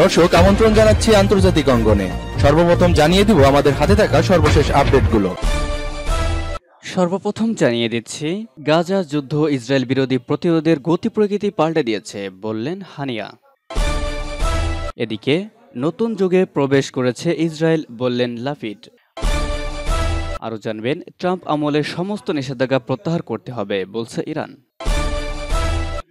দর্শক আমন্ত্রণ জানাচ্ছি আন্তর্জাতিক অঙ্গনে সর্বপ্রথম জানিয়ে দিব আমাদের হাতে থাকা সর্বশেষ আপডেটগুলো সর্বপ্রথম জানিয়ে দিচ্ছি গাজা যুদ্ধ ইসরায়েল বিরোধী প্রতিরোধের গতি প্রকৃতি পাল্টে দিয়েছে বললেন হানিয়া এদিকে নতুন যুগে প্রবেশ করেছে ইসরায়েল বললেন লাফিট আরও জানবেন ট্রাম্প আমলে সমস্ত নিষেধাজ্ঞা প্রত্যাহার করতে হবে বলছে ইরান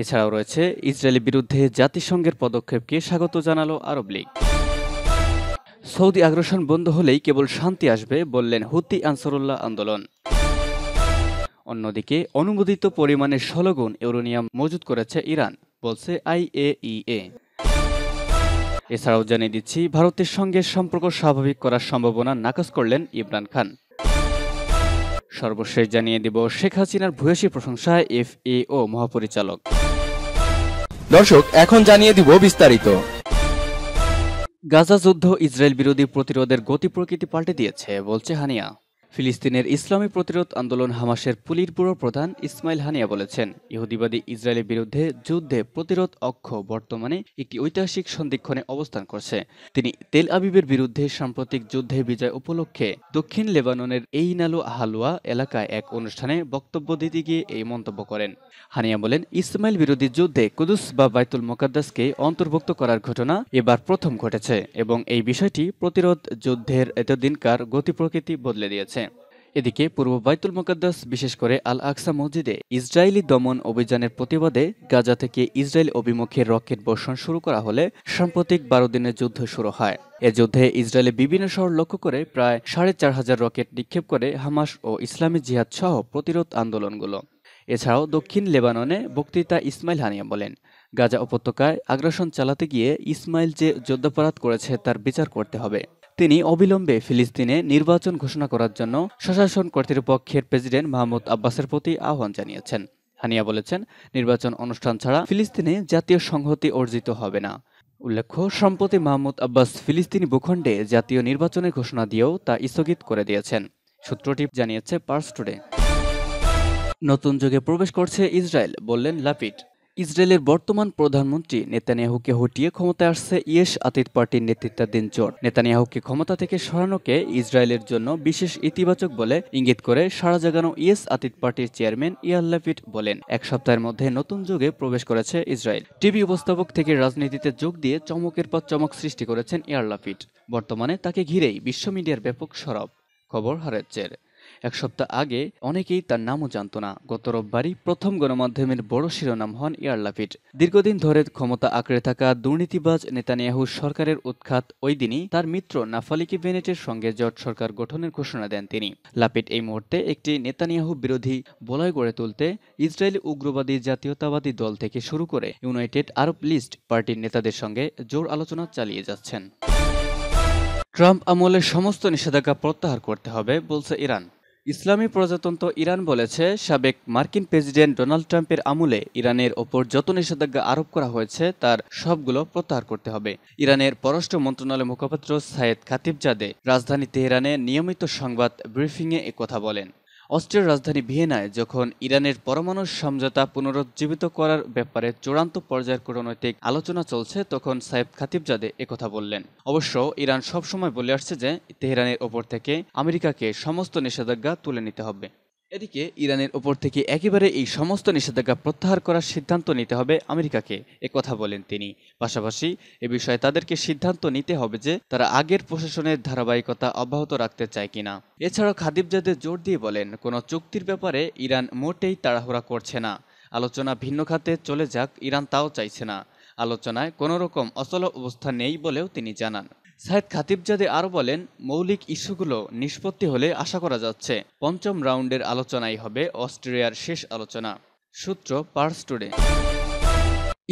এছাড়াও রয়েছে ইসরায়েলের বিরুদ্ধে জাতিসংঘের পদক্ষেপকে স্বাগত জানালো আরব লীগ সৌদি আগ্রাসন বন্ধ হলেই কেবল শান্তি আসবে বললেন হুতি আনসারুল্লাহ আন্দোলন অন্যদিকে অনুমোদিত পরিমাণে ষোলো গুণ ইউরোনিয়াম মজুত করেছে ইরান বলছে আইএইএ এছাড়াও জানিয়ে দিচ্ছি ভারতের সঙ্গে সম্পর্ক স্বাভাবিক করার সম্ভাবনা নাকচ করলেন ইমরান খান সর্বশেষ জানিয়ে দিব শেখ হাসিনার ভূয়সী প্রশংসা এফ ও মহাপরিচালক দর্শক এখন জানিয়ে দিব বিস্তারিত গাজা যুদ্ধ ইসরায়েল বিরোধী প্রতিরোধের গতি প্রকৃতি পাল্টে দিয়েছে বলছে হানিয়া ফিলিস্তিনের ইসলামী প্রতিরোধ আন্দোলন হামাসের পুলির ব্যুরো প্রধান ইসমাইল হানিয়া বলেছেন ইহুদিবাদী ইসরায়েলের বিরুদ্ধে যুদ্ধে প্রতিরোধ অক্ষ বর্তমানে একটি ঐতিহাসিক সন্ধিক্ষণে অবস্থান করছে তিনি তেল আবিবের বিরুদ্ধে সাম্প্রতিক যুদ্ধে বিজয় উপলক্ষে দক্ষিণ লেবাননের এই নালু আহালুয়া এলাকায় এক অনুষ্ঠানে বক্তব্য দিতে গিয়ে এই মন্তব্য করেন হানিয়া বলেন ইসমাইল বিরোধী যুদ্ধে কুদুস বা বাইতুল মোকাদ্দাসকে অন্তর্ভুক্ত করার ঘটনা এবার প্রথম ঘটেছে এবং এই বিষয়টি প্রতিরোধ যুদ্ধের এতদিনকার গতি প্রকৃতি বদলে দিয়েছে এদিকে পূর্ব বাইতুল মোকাদ্দাস বিশেষ করে আল আকসা মসজিদে ইসরায়েলি দমন অভিযানের প্রতিবাদে গাজা থেকে ইসরায়েল অভিমুখে রকেট বর্ষণ শুরু করা হলে সাম্প্রতিক বারো দিনের যুদ্ধ শুরু হয় এ যুদ্ধে ইসরায়েলে বিভিন্ন শহর লক্ষ্য করে প্রায় সাড়ে চার হাজার রকেট নিক্ষেপ করে হামাস ও ইসলামী জিহাদ সহ প্রতিরোধ আন্দোলনগুলো এছাড়াও দক্ষিণ লেবাননে বক্তৃতা ইসমাইল হানিয়া বলেন গাজা উপত্যকায় আগ্রাসন চালাতে গিয়ে ইসমাইল যে যুদ্ধাপরাধ করেছে তার বিচার করতে হবে তিনি অবিলম্বে ফিলিস্তিনে নির্বাচন ঘোষণা করার জন্য স্বশাসন কর্তৃপক্ষের প্রেসিডেন্ট মাহমুদ আব্বাসের প্রতি আহ্বান জানিয়েছেন হানিয়া বলেছেন নির্বাচন অনুষ্ঠান ছাড়া ফিলিস্তিনে জাতীয় সংহতি অর্জিত হবে না উল্লেখ্য সম্প্রতি মাহমুদ আব্বাস ফিলিস্তিনি ভূখণ্ডে জাতীয় নির্বাচনের ঘোষণা দিয়েও তা স্থগিত করে দিয়েছেন সূত্রটি জানিয়েছে পার্স টুডে নতুন যুগে প্রবেশ করছে ইসরায়েল বললেন লাপিট ইসরায়েলের বর্তমান প্রধানমন্ত্রী নেতানিয়াহুকে হটিয়ে ক্ষমতায় আসছে ইয়েস আতিত পার্টির নেতৃত্বাধীন জোট নেতানিয়াহুকে ক্ষমতা থেকে সরানোকে ইসরায়েলের জন্য বিশেষ ইতিবাচক বলে ইঙ্গিত করে সারা জাগানো ইয়েস আতিত পার্টির চেয়ারম্যান ইয়াল্লাফিট বলেন এক সপ্তাহের মধ্যে নতুন যুগে প্রবেশ করেছে ইসরায়েল টিভি উপস্থাপক থেকে রাজনীতিতে যোগ দিয়ে চমকের পর চমক সৃষ্টি করেছেন ইয়াল্লাফিট বর্তমানে তাকে ঘিরেই বিশ্ব মিডিয়ার ব্যাপক সরব খবর হারেচ্ছের এক সপ্তাহ আগে অনেকেই তার নামও জানত না গত রোববারই প্রথম গণমাধ্যমের বড় শিরোনাম হন ইয়ারলাফিট দীর্ঘদিন ধরে ক্ষমতা আঁকড়ে থাকা দুর্নীতিবাজ নেতানিয়াহু সরকারের উৎখাত ওই দিনই তার মিত্র নাফালিকি বেনেটের সঙ্গে জট সরকার গঠনের ঘোষণা দেন তিনি লাপিট এই মুহূর্তে একটি নেতানিয়াহু বিরোধী বলয় গড়ে তুলতে ইসরায়েলি উগ্রবাদী জাতীয়তাবাদী দল থেকে শুরু করে ইউনাইটেড আরব লিস্ট পার্টির নেতাদের সঙ্গে জোর আলোচনা চালিয়ে যাচ্ছেন ট্রাম্প আমলে সমস্ত নিষেধাজ্ঞা প্রত্যাহার করতে হবে বলছে ইরান ইসলামী প্রজাতন্ত্র ইরান বলেছে সাবেক মার্কিন প্রেসিডেন্ট ডোনাল্ড ট্রাম্পের আমলে ইরানের ওপর যত নিষেধাজ্ঞা আরোপ করা হয়েছে তার সবগুলো প্রত্যাহার করতে হবে ইরানের পররাষ্ট্র মন্ত্রণালয় মুখপাত্র সাইয়েদ খাতিবজাদে রাজধানী তেহরানে নিয়মিত সংবাদ ব্রিফিংয়ে কথা বলেন অস্ট্রিয়ার রাজধানী ভিয়েনায় যখন ইরানের পরমাণু সমঝোতা পুনরুজ্জীবিত করার ব্যাপারে চূড়ান্ত পর্যায়ের কূটনৈতিক আলোচনা চলছে তখন সাহেব খাতিবজাদে একথা বললেন অবশ্য ইরান সবসময় বলে আসছে যে তেহরানের ওপর থেকে আমেরিকাকে সমস্ত নিষেধাজ্ঞা তুলে নিতে হবে এদিকে ইরানের ওপর থেকে একেবারে এই সমস্ত নিষেধাজ্ঞা প্রত্যাহার করার সিদ্ধান্ত নিতে হবে আমেরিকাকে কথা বলেন তিনি পাশাপাশি এ বিষয়ে তাদেরকে সিদ্ধান্ত নিতে হবে যে তারা আগের প্রশাসনের ধারাবাহিকতা অব্যাহত রাখতে চায় কিনা খাদিব খাদিবজাদে জোর দিয়ে বলেন কোনো চুক্তির ব্যাপারে ইরান মোটেই তাড়াহুড়া করছে না আলোচনা ভিন্ন খাতে চলে যাক ইরান তাও চাইছে না আলোচনায় কোনো রকম অচল অবস্থা নেই বলেও তিনি জানান সাইদ খাতিবজাদে আরও বলেন মৌলিক ইস্যুগুলো নিষ্পত্তি হলে আশা করা যাচ্ছে পঞ্চম রাউন্ডের আলোচনাই হবে অস্ট্রেলিয়ার শেষ আলোচনা সূত্র পার্স টুডে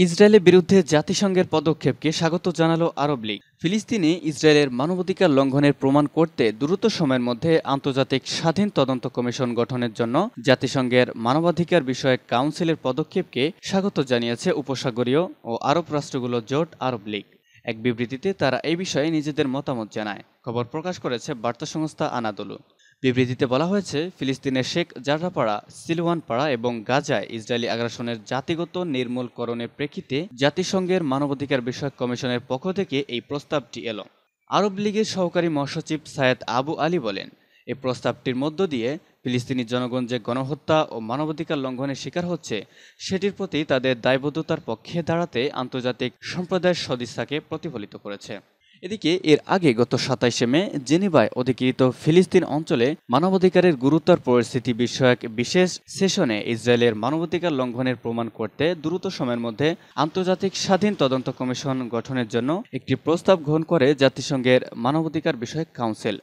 ইসরায়েলের বিরুদ্ধে জাতিসংঘের পদক্ষেপকে স্বাগত জানালো আরব লীগ ফিলিস্তিনে ইসরায়েলের মানবাধিকার লঙ্ঘনের প্রমাণ করতে দ্রুত সময়ের মধ্যে আন্তর্জাতিক স্বাধীন তদন্ত কমিশন গঠনের জন্য জাতিসংঘের মানবাধিকার বিষয়ক কাউন্সিলের পদক্ষেপকে স্বাগত জানিয়েছে উপসাগরীয় ও আরব রাষ্ট্রগুলো জোট আরব লীগ এক বিবৃতিতে তারা এই বিষয়ে নিজেদের মতামত জানায় খবর প্রকাশ করেছে বার্তা সংস্থা আনাদলু বিবৃতিতে বলা হয়েছে ফিলিস্তিনের শেখ জাররাপাড়া সিলওয়ানপাড়া এবং গাজায় ইসরায়েলি আগ্রাসনের জাতিগত নির্মূলকরণের প্রেক্ষিতে জাতিসংঘের মানবাধিকার বিষয়ক কমিশনের পক্ষ থেকে এই প্রস্তাবটি এলো আরব লীগের সহকারী মহাসচিব সায়েদ আবু আলী বলেন এই প্রস্তাবটির মধ্য দিয়ে ফিলিস্তিনি জনগণ যে গণহত্যা ও মানবাধিকার লঙ্ঘনের শিকার হচ্ছে সেটির প্রতি তাদের দায়বদ্ধতার পক্ষে দাঁড়াতে আন্তর্জাতিক সম্প্রদায়ের সদিচ্ছাকে প্রতিফলিত করেছে এদিকে এর আগে গত সাতাইশে মে জেনিভায় অধিকৃত ফিলিস্তিন অঞ্চলে মানবাধিকারের গুরুতর পরিস্থিতি বিষয়ক বিশেষ সেশনে ইসরায়েলের মানবাধিকার লঙ্ঘনের প্রমাণ করতে দ্রুত সময়ের মধ্যে আন্তর্জাতিক স্বাধীন তদন্ত কমিশন গঠনের জন্য একটি প্রস্তাব গ্রহণ করে জাতিসংঘের মানবাধিকার বিষয়ক কাউন্সিল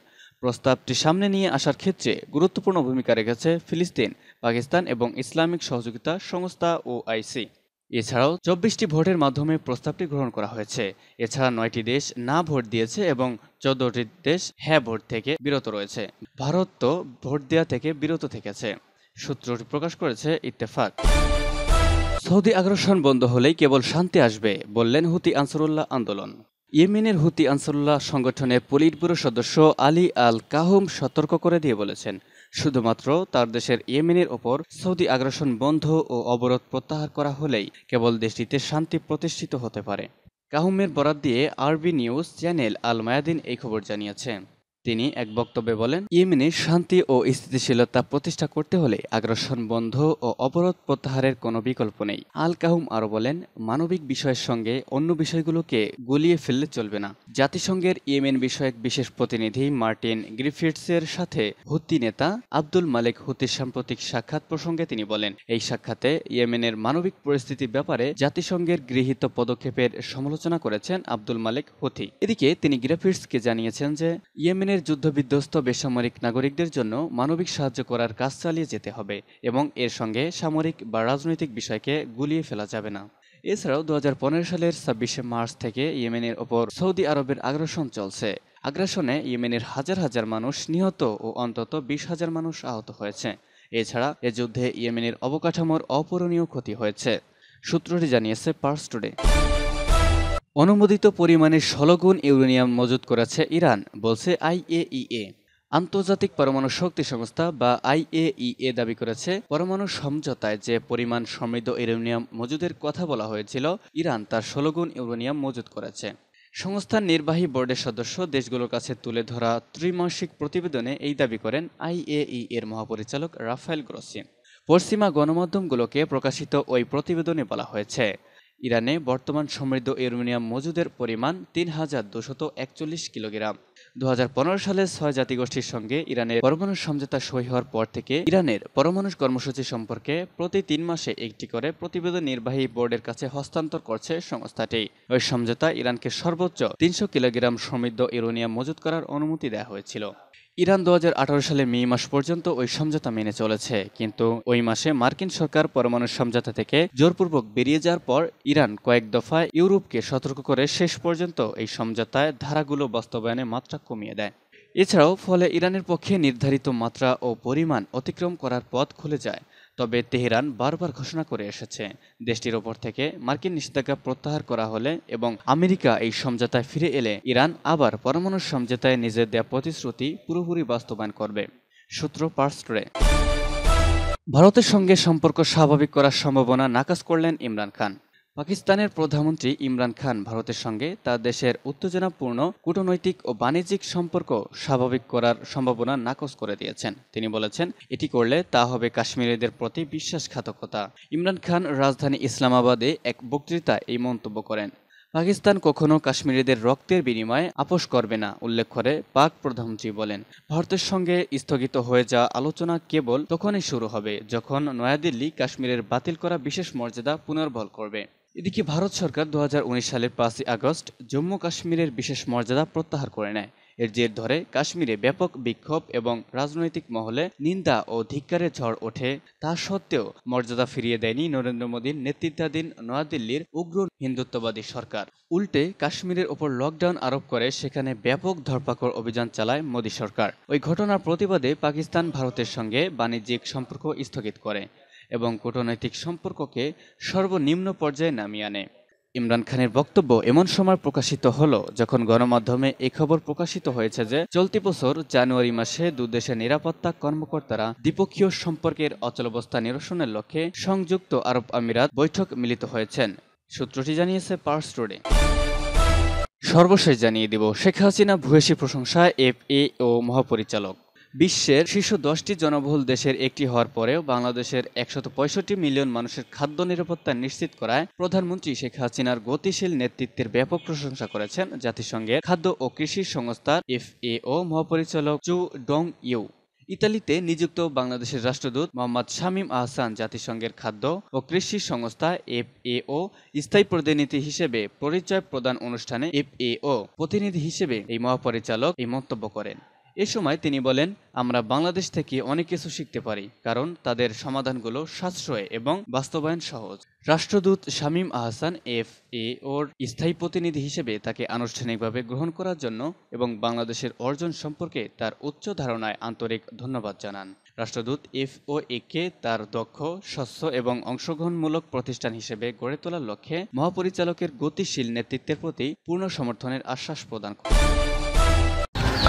প্রস্তাবটি সামনে নিয়ে আসার ক্ষেত্রে গুরুত্বপূর্ণ ভূমিকা রেখেছে ফিলিস্তিন পাকিস্তান এবং ইসলামিক সহযোগিতা সংস্থা ও আইসি এছাড়াও চব্বিশটি ভোটের মাধ্যমে প্রস্তাবটি গ্রহণ করা হয়েছে এছাড়া নয়টি দেশ না ভোট দিয়েছে এবং চোদ্দটি দেশ হ্যাঁ ভোট থেকে বিরত রয়েছে ভারত তো ভোট দেওয়া থেকে বিরত থেকেছে সূত্রটি প্রকাশ করেছে ইত্তেফাক সৌদি আগ্রাসন বন্ধ হলেই কেবল শান্তি আসবে বললেন হুতি আনসারুল্লাহ আন্দোলন ইয়েমেনের হুতি আনসারুল্লাহ সংগঠনের পলিট ব্যুরো সদস্য আলী আল কাহুম সতর্ক করে দিয়ে বলেছেন শুধুমাত্র তার দেশের ইয়েমেনের ওপর সৌদি আগ্রাসন বন্ধ ও অবরোধ প্রত্যাহার করা হলেই কেবল দেশটিতে শান্তি প্রতিষ্ঠিত হতে পারে কাহুমের বরাত দিয়ে আরবি নিউজ চ্যানেল আল মায়াদিন এই খবর জানিয়েছেন তিনি এক বক্তব্যে বলেন ইয়েমেনে শান্তি ও স্থিতিশীলতা প্রতিষ্ঠা করতে হলে আগ্রাসন বন্ধ ও অবরোধ প্রত্যাহারের কোনো বিকল্প নেই আল কাহুম আরও বলেন মানবিক বিষয়ের সঙ্গে অন্য বিষয়গুলোকে গুলিয়ে ফেললে চলবে না জাতিসংঘের ইয়েমেন বিষয়ক বিশেষ প্রতিনিধি মার্টিন গ্রিফিটসের সাথে হুতি নেতা আব্দুল মালিক হুতির সাম্প্রতিক সাক্ষাৎ প্রসঙ্গে তিনি বলেন এই সাক্ষাতে ইয়েমেনের মানবিক পরিস্থিতি ব্যাপারে জাতিসংঘের গৃহীত পদক্ষেপের সমালোচনা করেছেন আব্দুল মালিক হুতি এদিকে তিনি গ্রিফিটসকে জানিয়েছেন যে ইয়েমেনের ইউক্রেনের যুদ্ধবিধ্বস্ত বেসামরিক নাগরিকদের জন্য মানবিক সাহায্য করার কাজ চালিয়ে যেতে হবে এবং এর সঙ্গে সামরিক বা রাজনৈতিক বিষয়কে গুলিয়ে ফেলা যাবে না এছাড়াও দু সালের ছাব্বিশে মার্চ থেকে ইয়েমেনের ওপর সৌদি আরবের আগ্রাসন চলছে আগ্রাসনে ইয়েমেনের হাজার হাজার মানুষ নিহত ও অন্তত বিশ হাজার মানুষ আহত হয়েছে এছাড়া এ যুদ্ধে ইয়েমেনের অবকাঠামোর অপূরণীয় ক্ষতি হয়েছে সূত্রটি জানিয়েছে পার্স টুডে অনুমোদিত পরিমাণে ষোলগুণ ইউরেনিয়াম মজুত করেছে ইরান বলছে আইএইএ আন্তর্জাতিক পরমাণু শক্তি সংস্থা বা আইএইএ দাবি করেছে পরমাণু সমঝোতায় যে পরিমাণ সমৃদ্ধ ইউরেনিয়াম মজুদের কথা বলা হয়েছিল ইরান তার ষোলগুণ ইউরেনিয়াম মজুত করেছে সংস্থার নির্বাহী বোর্ডের সদস্য দেশগুলোর কাছে তুলে ধরা ত্রিমাসিক প্রতিবেদনে এই দাবি করেন আইএই এর মহাপরিচালক রাফায়েল গ্রসিন পশ্চিমা গণমাধ্যমগুলোকে প্রকাশিত ওই প্রতিবেদনে বলা হয়েছে ইরানে বর্তমান সমৃদ্ধ ইউরেনিয়াম মজুদের পরিমাণ তিন হাজার দুশত একচল্লিশ কিলোগ্রাম দু সালে ছয় জাতিগোষ্ঠীর সঙ্গে ইরানের পরমাণু সমঝোতা সই হওয়ার পর থেকে ইরানের পরমাণু কর্মসূচি সম্পর্কে প্রতি তিন মাসে একটি করে প্রতিবেদন নির্বাহী বোর্ডের কাছে হস্তান্তর করছে সংস্থাটি ওই সমঝোতা ইরানকে সর্বোচ্চ তিনশো কিলোগ্রাম সমৃদ্ধ ইউরেনিয়াম মজুত করার অনুমতি দেওয়া হয়েছিল ইরান দু সালে মে মাস পর্যন্ত ওই সমঝোতা মেনে চলেছে কিন্তু ওই মাসে মার্কিন সরকার পরমাণু সমঝোতা থেকে জোরপূর্বক বেরিয়ে যাওয়ার পর ইরান কয়েক দফায় ইউরোপকে সতর্ক করে শেষ পর্যন্ত এই সমঝোতায় ধারাগুলো বাস্তবায়নে মাত্রা কমিয়ে দেয় এছাড়াও ফলে ইরানের পক্ষে নির্ধারিত মাত্রা ও পরিমাণ অতিক্রম করার পথ খুলে যায় তবে তেহরান বারবার ঘোষণা করে এসেছে দেশটির ওপর থেকে মার্কিন নিষেধাজ্ঞা প্রত্যাহার করা হলে এবং আমেরিকা এই সমঝোতায় ফিরে এলে ইরান আবার পরমাণু সমঝোতায় নিজের দেয়া প্রতিশ্রুতি পুরোপুরি বাস্তবায়ন করবে সূত্র পার্স্টরে ভারতের সঙ্গে সম্পর্ক স্বাভাবিক করার সম্ভাবনা নাকাচ করলেন ইমরান খান পাকিস্তানের প্রধানমন্ত্রী ইমরান খান ভারতের সঙ্গে তার দেশের উত্তেজনাপূর্ণ কূটনৈতিক ও বাণিজ্যিক সম্পর্ক স্বাভাবিক করার সম্ভাবনা নাকচ করে দিয়েছেন তিনি বলেছেন এটি করলে তা হবে কাশ্মীরিদের প্রতি বিশ্বাসঘাতকতা ইমরান খান রাজধানী ইসলামাবাদে এক বক্তৃতায় এই মন্তব্য করেন পাকিস্তান কখনো কাশ্মীরিদের রক্তের বিনিময়ে আপোষ করবে না উল্লেখ করে পাক প্রধানমন্ত্রী বলেন ভারতের সঙ্গে স্থগিত হয়ে যাওয়া আলোচনা কেবল তখনই শুরু হবে যখন নয়াদিল্লি কাশ্মীরের বাতিল করা বিশেষ মর্যাদা পুনর্বল করবে এদিকে ভারত সরকার দু সালের পাঁচই আগস্ট জম্মু কাশ্মীরের বিশেষ মর্যাদা প্রত্যাহার করে নেয় এর জের ধরে কাশ্মীরে ব্যাপক বিক্ষোভ এবং রাজনৈতিক মহলে নিন্দা ও ধিক্কারের ঝড় ওঠে তা সত্ত্বেও মর্যাদা ফিরিয়ে দেয়নি নরেন্দ্র মোদীর নেতৃত্বাধীন নয়াদিল্লির উগ্র হিন্দুত্ববাদী সরকার উল্টে কাশ্মীরের ওপর লকডাউন আরোপ করে সেখানে ব্যাপক ধরপাকড় অভিযান চালায় মোদী সরকার ওই ঘটনার প্রতিবাদে পাকিস্তান ভারতের সঙ্গে বাণিজ্যিক সম্পর্ক স্থগিত করে এবং কূটনৈতিক সম্পর্ককে সর্বনিম্ন পর্যায়ে নামিয়ে আনে ইমরান খানের বক্তব্য এমন সময় প্রকাশিত হলো যখন গণমাধ্যমে এ খবর প্রকাশিত হয়েছে যে চলতি বছর জানুয়ারি মাসে দুদেশের নিরাপত্তা কর্মকর্তারা দ্বিপক্ষীয় সম্পর্কের অচলাবস্থা নিরসনের লক্ষ্যে সংযুক্ত আরব আমিরাত বৈঠক মিলিত হয়েছেন সূত্রটি জানিয়েছে পার্স টুডে সর্বশেষ জানিয়ে দিব শেখ হাসিনা ভূয়সী প্রশংসা এফ এ ও মহাপরিচালক বিশ্বের শীর্ষ দশটি জনবহুল দেশের একটি হওয়ার পরেও বাংলাদেশের একশত পঁয়ষট্টি মিলিয়ন মানুষের খাদ্য নিরাপত্তা নিশ্চিত করায় প্রধানমন্ত্রী শেখ হাসিনার গতিশীল নেতৃত্বের ব্যাপক প্রশংসা করেছেন জাতিসংঘের খাদ্য ও কৃষি সংস্থার এফএও মহাপরিচালক চু ডং ইউ ইতালিতে নিযুক্ত বাংলাদেশের রাষ্ট্রদূত মোহাম্মদ শামীম আহসান জাতিসংঘের খাদ্য ও কৃষি সংস্থা এফ ও স্থায়ী প্রতিনিধি হিসেবে পরিচয় প্রদান অনুষ্ঠানে এফ ও প্রতিনিধি হিসেবে এই মহাপরিচালক এই মন্তব্য করেন এ সময় তিনি বলেন আমরা বাংলাদেশ থেকে অনেক কিছু শিখতে পারি কারণ তাদের সমাধানগুলো সাশ্রয় এবং বাস্তবায়ন সহজ রাষ্ট্রদূত শামীম আহসান এফ এ ওর স্থায়ী প্রতিনিধি হিসেবে তাকে আনুষ্ঠানিকভাবে গ্রহণ করার জন্য এবং বাংলাদেশের অর্জন সম্পর্কে তার উচ্চ ধারণায় আন্তরিক ধন্যবাদ জানান রাষ্ট্রদূত এফ ও এ কে তার দক্ষ স্বচ্ছ এবং অংশগ্রহণমূলক প্রতিষ্ঠান হিসেবে গড়ে তোলার লক্ষ্যে মহাপরিচালকের গতিশীল নেতৃত্বের প্রতি পূর্ণ সমর্থনের আশ্বাস প্রদান করেন